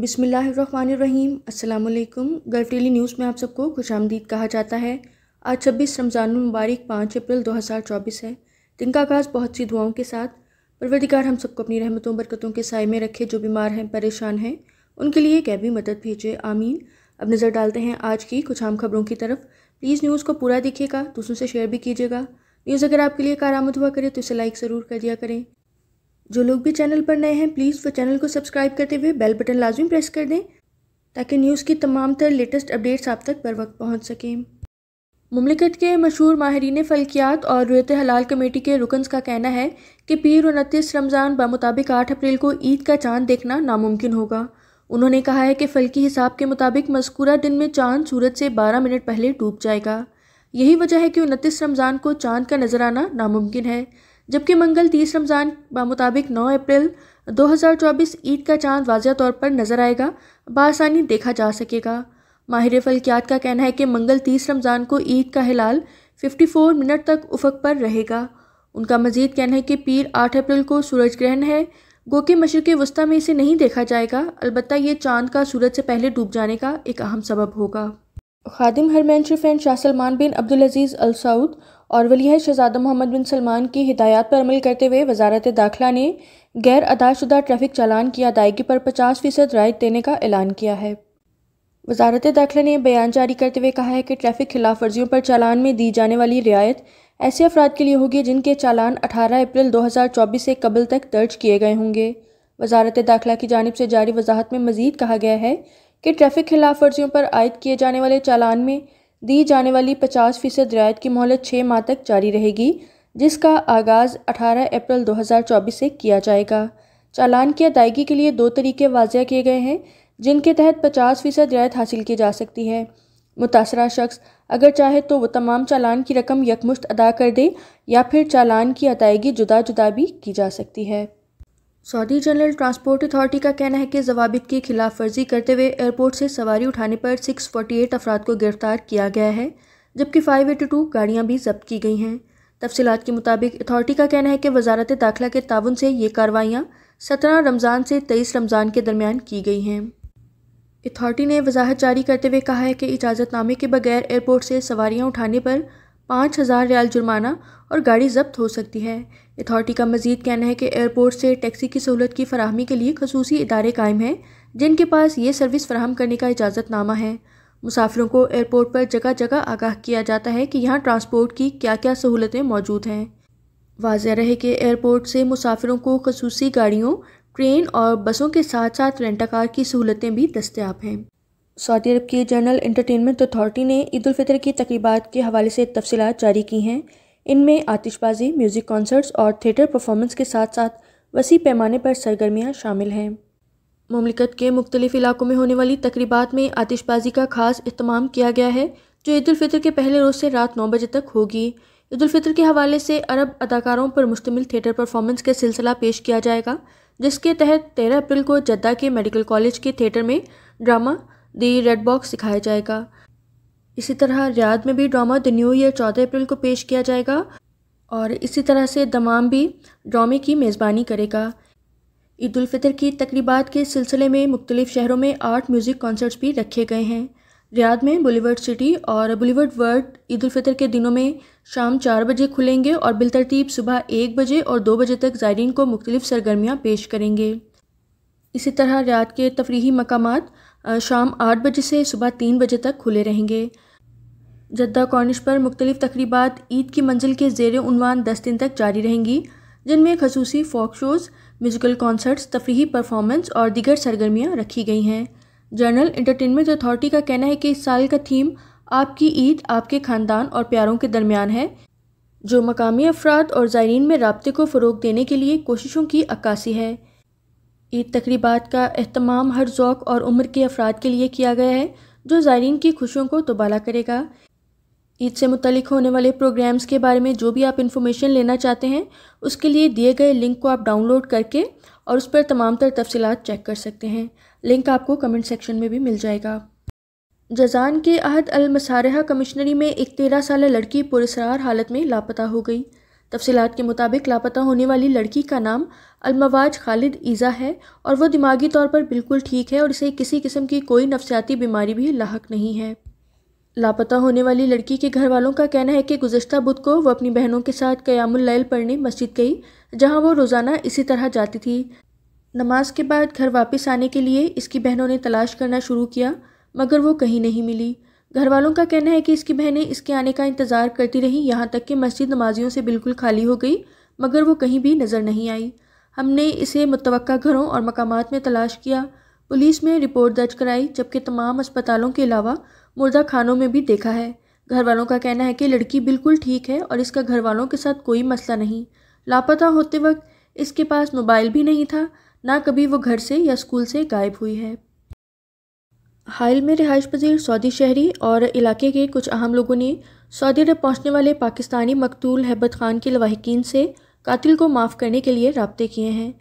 बिसमीम् अल्लाम gulf daily news में आप सबको खुश आमदीद कहा जाता है आज छब्बीस रमज़ान मुबारक पाँच अप्रैल दो हज़ार चौबीस है दिन का आगाज़ बहुत सी दुआओं के साथ परवरदिगार हम सबको अपनी रहमतों बरकतों के साय में रखे जो बीमार हैं परेशान हैं उनके लिए कैबी मदद भेजे आमीन अब नज़र डालते हैं आज की कुछ आम खबरों की तरफ प्लीज़ न्यूज़ को पूरा देखिएगा दूसरों से शेयर भी कीजिएगा न्यूज़ अगर आपके लिए कार आमद हुआ करे तो इसे लाइक ज़रूर कर दिया करें जो लोग भी चैनल पर नए हैं प्लीज़ वो चैनल को सब्सक्राइब करते हुए बेल बटन लाजमी प्रेस कर दें ताकि न्यूज़ की तमाम तर लेटेस्ट अपडेट्स आप तक बर वक्त पहुँच सकें ममलिकत के मशहूर माहरीन फलकियात और रोयत हलाल कमेटी के रुकनस का कहना है कि पीर उनतीस रमज़ान मुताबिक आठ अप्रैल को ईद का चांद देखना नामुमकिन होगा उन्होंने कहा है कि फलकी हिसाब के मुताबिक मस्कूरा दिन में चांद सूरज से बारह मिनट पहले डूब जाएगा यही वजह है कि उनतीस रमज़ान को चांद का नजर आना नामुमकिन है जबकि मंगल तीस रमज़ान मुताबिक 9 अप्रैल 2024 ईद का चांद वाजह तौर पर नज़र आएगा बासानी देखा जा सकेगा माहिर फल्कियात का कहना है कि मंगल तीस रमज़ान को ईद का हिलाल 54 मिनट तक उफक पर रहेगा उनका मजीद कहना है कि पीर 8 अप्रैल को सूरज ग्रहण है मशर के मशरक़ वस्ती में इसे नहीं देखा जाएगा अलबत् ये चांद का सूरज से पहले डूब जाने का एक अहम सबब होगा खादिम हरमैन शरीफ and Shah Salman bin Abdul Aziz Al Saud और वली शहजादा मोहम्मद बिन सलमान की हिदायत पर अमल करते हुए वजारत दाखिला ने गैर अदाशुदा ट्रैफिक चालान की अदायगी पर पचास फीसद रायत देने का ऐलान किया है वजारत दाखिला ने बयान जारी करते हुए कहा है कि ट्रैफिक खिलाफ वर्जियों पर चालान में दी जाने वाली रियायत ऐसे अफराद के लिए होगी जिनके चालान अठारह अप्रैल दो हज़ार चौबीस से कबल तक दर्ज किए गए होंगे वजारत दाखिला की जानब से जारी वजाहत में मजीद कहा गया है कि ट्रैफिक खिलाफ वर्जियों पर आयद किए जाने वाले चालान में दी जाने वाली पचास फीसद रियायत की मोहलत छः माह तक जारी रहेगी जिसका आगाज़ अठारह अप्रैल 2024 से किया जाएगा चालान की अदायगी के लिए दो तरीके वाजिया किए गए हैं जिनके तहत पचास फीसद रियायत हासिल की जा सकती है मुतासर शख्स अगर चाहे तो वो तमाम चालान की रकम यकमुश्त अदा कर दे या फिर चालान की अदायगी जुदा जुदा भी की जा सकती है सऊदी जनरल ट्रांसपोर्ट अथॉरिटी का कहना है कि जवाबित की खिलाफ वर्जी करते हुए एयरपोर्ट से सवारी उठाने पर 648 अफराद को गिरफ्तार किया गया है जबकि फाइव एटी टू गाड़ियाँ भी जब्त की गई हैं तफसीत के मुताबिक अथॉरिटी का कहना है कि वजारत दाखिला के ताउन से ये कार्रवाइयाँ सत्रह रमज़ान से तेईस रमज़ान के दरमियान की गई हैं अथॉरिटी ने वजाहत जारी करते हुए कहा है कि इजाज़तनामे के बगैर एयरपोर्ट से सवारियाँ उठाने पर पाँच हज़ार रियाल जुर्माना और गाड़ी जब्त हो सकती है अथॉरिटी का मजीद कहना है कि एयरपोर्ट से टैक्सी की सहूलत की फरहमी के लिए खसूसी इदारे कायम हैं जिनके पास ये सर्विस फराहम करने का इजाज़तनामा है मुसाफिरों को एयरपोर्ट पर जगह जगह आगाह किया जाता है कि यहाँ ट्रांसपोर्ट की क्या क्या सहूलतें मौजूद हैं वाज़ रहे कि एयरपोर्ट से मुसाफिरों को खसूसी गाड़ियों ट्रेन और बसों के साथ साथ रेंटा कार की सहूलतें भी दस्तियाब हैं सऊदी अरब की जनरल इंटरटेनमेंट अथॉरिटी ने ईदालफितर की तकरीबा के हवाले से तफसीत जारी की हैं इनमें आतिशबाजी म्यूज़िक कॉन्सर्ट्स और थिएटर परफॉर्मेंस के साथ साथ वसी पैमाने पर सरगर्मियाँ शामिल हैं ममलिकत के मुख्तलिफ इलाकों में होने वाली तकरीबा में आतिशबाजी का खास अहतमाम किया गया है जो ईदालफ़ितर के पहले रोज़ से रात नौ बजे तक होगी ईदालफ़ितर के हवाले से अरब अदाकारों पर मुश्तमिल थिएटर परफॉर्मेंस का सिलसिला पेश किया जाएगा जिसके तहत तेरह अप्रैल को जद्दा के मेडिकल कॉलेज के थिएटर में ड्रामा दी रेड बॉक्स सिखाया जाएगा इसी तरह रियाद में भी ड्रामा द न्यू ईयर चौदह अप्रैल को पेश किया जाएगा और इसी तरह से दमाम भी ड्रामे की मेज़बानी करेगा ईदालफ़ितर की तकरीबात के सिलसिले में मुख्तलिफ़ शहरों में आर्ट म्यूज़िक कॉन्सर्ट्स भी रखे गए हैं रियाद में बुलीवर्ड सिटी और बुलीवर्ड वर्ड ईदालफ़ितर के दिनों में शाम चार बजे खुलेंगे और बिलतरतीब सुबह एक बजे और दो बजे तक ज़ायरीन को मुख्तलिफ़ सरगर्मियाँ पेश करेंगे इसी तरह रियाद के तफरी मकाम शाम आठ बजे से सुबह तीन बजे तक खुले रहेंगे जद्दा कॉर्निश पर मुख्तलिफ तकरीबा ईद की मंजिल के जेर उनवान दस दिन तक जारी रहेंगी जिनमें खसूसी फोक शोज़ म्यूज़िकल कॉन्सर्ट्स तफरी परफॉर्मेंस और दीगर सरगर्मियाँ रखी गई हैं जर्नल इंटरटेनमेंट अथॉरिटी का कहना है कि इस साल का थीम आपकी ईद आपके ख़ानदान और प्यारों के दरमियान है जो मकामी अफराद और ज़ायरीन में रबते को फ़रोग देने के लिए कोशिशों की अक्सी है ईद तकरीबा का अहतमाम हर ओक़ और उम्र के अफराद के लिए किया गया है जो ज़ायरीन की खुशियों को तोबाला करेगा ईद से मुतलिक होने वाले प्रोग्राम्स के बारे में जो भी आप इन्फॉर्मेशन लेना चाहते हैं उसके लिए दिए गए लिंक को आप डाउनलोड करके और उस पर तमाम तर तफसीत चेक कर सकते हैं लिंक आपको कमेंट सेक्शन में भी मिल जाएगा जजान के अहद अलमसारहा कमिश्नरी में एक तेरह साल लड़की पुरसरार हालत में लापता हो गई तफसलत के मुताबिक लापता होने वाली लड़की का नाम अलमवाज खालिद ईज़ा है और वह दिमागी तौर पर बिल्कुल ठीक है और इसे किसी किस्म की कोई नफसियाती बीमारी भी लाक नहीं है लापता होने वाली लड़की के घर वालों का कहना है कि गुजशत बुध को वो अपनी बहनों के साथ कयामुल्लैल पढ़ने मस्जिद गई जहां वो रोज़ाना इसी तरह जाती थी नमाज के बाद घर वापस आने के लिए इसकी बहनों ने तलाश करना शुरू किया मगर वो कहीं नहीं मिली घर वालों का कहना है कि इसकी बहनें इसके आने का इंतज़ार करती रहीं यहाँ तक कि मस्जिद नमाजियों से बिल्कुल खाली हो गई मगर वो कहीं भी नज़र नहीं आई हमने इसे मुतव घरों और मकाम में तलाश किया पुलिस में रिपोर्ट दर्ज कराई जबकि तमाम अस्पतालों के अलावा मुर्दा खानों में भी देखा है घर वालों का कहना है कि लड़की बिल्कुल ठीक है और इसका घर वालों के साथ कोई मसला नहीं लापता होते वक्त इसके पास मोबाइल भी नहीं था ना कभी वो घर से या स्कूल से गायब हुई है हाल में रिहाइश पजीर सऊदी शहरी और इलाके के कुछ अहम लोगों ने सऊदी अरब पहुँचने वाले पाकिस्तानी मकतूल हैबत खान के लवाहकिन से कातिल को माफ़ करने के लिए रबते किए हैं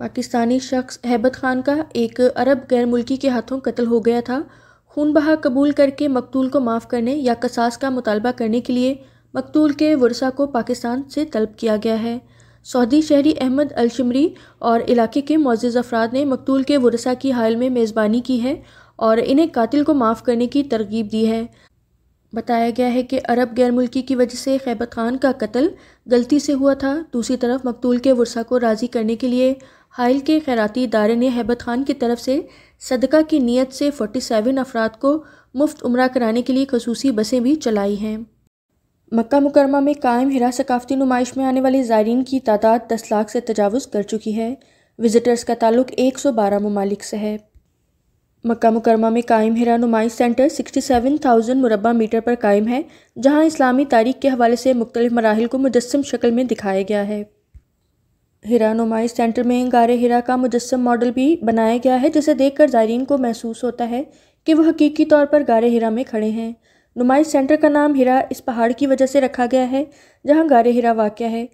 पाकिस्तानी शख्स हैबत खान का एक अरब गैर मुल्की के हाथों कत्ल हो गया था खून बहा कबूल करके मकतूल को माफ़ करने या कसास का मुतालबा करने के लिए मकतूल के वर्षा को पाकिस्तान से तलब किया गया है सऊदी शहरी अहमद अलशमरी और इलाके के मोज़ अफराद ने मकतूल के वर्षा की हाल में मेज़बानी की है और इन्हें कातिल को माफ़ करने की तरगीब दी है बताया गया है कि अरब गैर मुल्की की वजह से खैबत खान का कत्ल गलती से हुआ था दूसरी तरफ मकतूल के वर्षा को राज़ी करने के लिए हाइल के खैराती इदारे ने हैबत खान की तरफ से सदका की नीयत से 47 अफराद को मुफ्त उम्र कराने के लिए खसूस बसें भी चलाई हैं मक्का मुकरमा में कायम हिरा सकाफती नुमाइश में आने वाले ज़ायरीन की तादाद दस लाख से तजावज़ कर चुकी है विज़िटर्स का ताल्लुक एक सौ बारह ममालिक से है मक्का मुकरमा में कायम हिरा नुमाइश सेंटर सिक्सटी सेवन थाउजेंड मुरबा मीटर पर कायम है जहाँ इस्लामी तारीख के हवाले से मुख्तलिफ मराहल को मुजस्म शक्ल में दिखाया गया है हिरा नुमाइश सेंटर में गार हिरा का मुजस्म मॉडल भी बनाया गया है जिसे देखकर ज़ायरीन को महसूस होता है कि वह हकीकी तौर पर गार हिरा में खड़े हैं नुमाइश सेंटर का नाम हिरा इस पहाड़ की वजह से रखा गया है जहाँ गार हिरा वाक़ है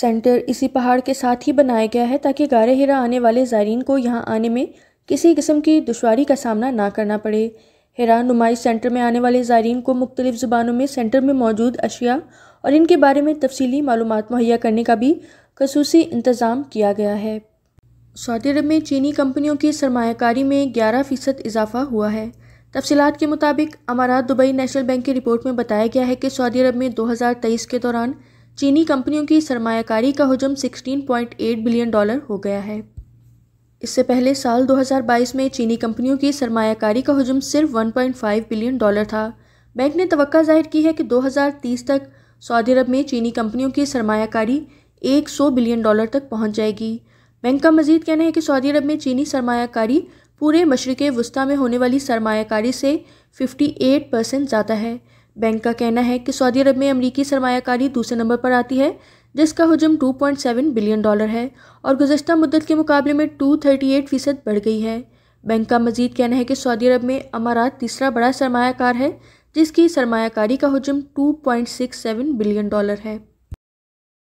सेंटर इसी पहाड़ के साथ ही बनाया गया है ताकि गार हिरा आने वाले ज़ायरीन को यहाँ आने में किसी किस्म की दुशारी का सामना ना करना पड़े हिरा नुमाइश सेंटर में आने वाले ज़ायरीन को मुख्तलिफ़ ज़ुबानों में सेंटर में मौजूद अशिया और इनके बारे में तफसीली मालूम मुहैया करने का भी खसूसी इंतज़ाम किया गया है सऊदी अरब में चीनी कंपनियों की सरमाकारी में ग्यारह फ़ीसद इजाफा हुआ है तफसीत के मुताबिक अमारात दुबई नेशनल बैंक की रिपोर्ट में बताया गया है कि सऊदी अरब में 2023 के दौरान चीनी कंपनियों की सरमाकारी का हजम 16.8 बिलियन डॉलर हो गया है इससे पहले साल 2022 में चीनी कंपनियों की सरमाकारी का हजम सिर्फ 1.5 बिलियन डॉलर था बैंक ने तो जाहिर की है कि तीस तक सऊदी अरब में चीनी कंपनियों की सरमाकारी एक सौ बिलियन डॉलर तक पहुँच जाएगी बैंक का मजीद कहना है कि सऊदी अरब में चीनी सरमाकारी पूरे मशरक़ वस्ती में होने वाली सरमाकारी से 58 परसेंट ज़्यादा है बैंक का कहना है कि सऊदी अरब में अमरीकी सरमाकारी दूसरे नंबर पर आती है जिसका हजम 2.7 बिलियन डॉलर है और गुजशत मुद्दत के मुकाबले में 238 फ़ीसद बढ़ गई है बैंक का मजीद कहना है कि सऊदी अरब में अमारात तीसरा बड़ा सरमाकार है जिसकी सरमाकारी का हजम 2.67 बिलियन डॉलर है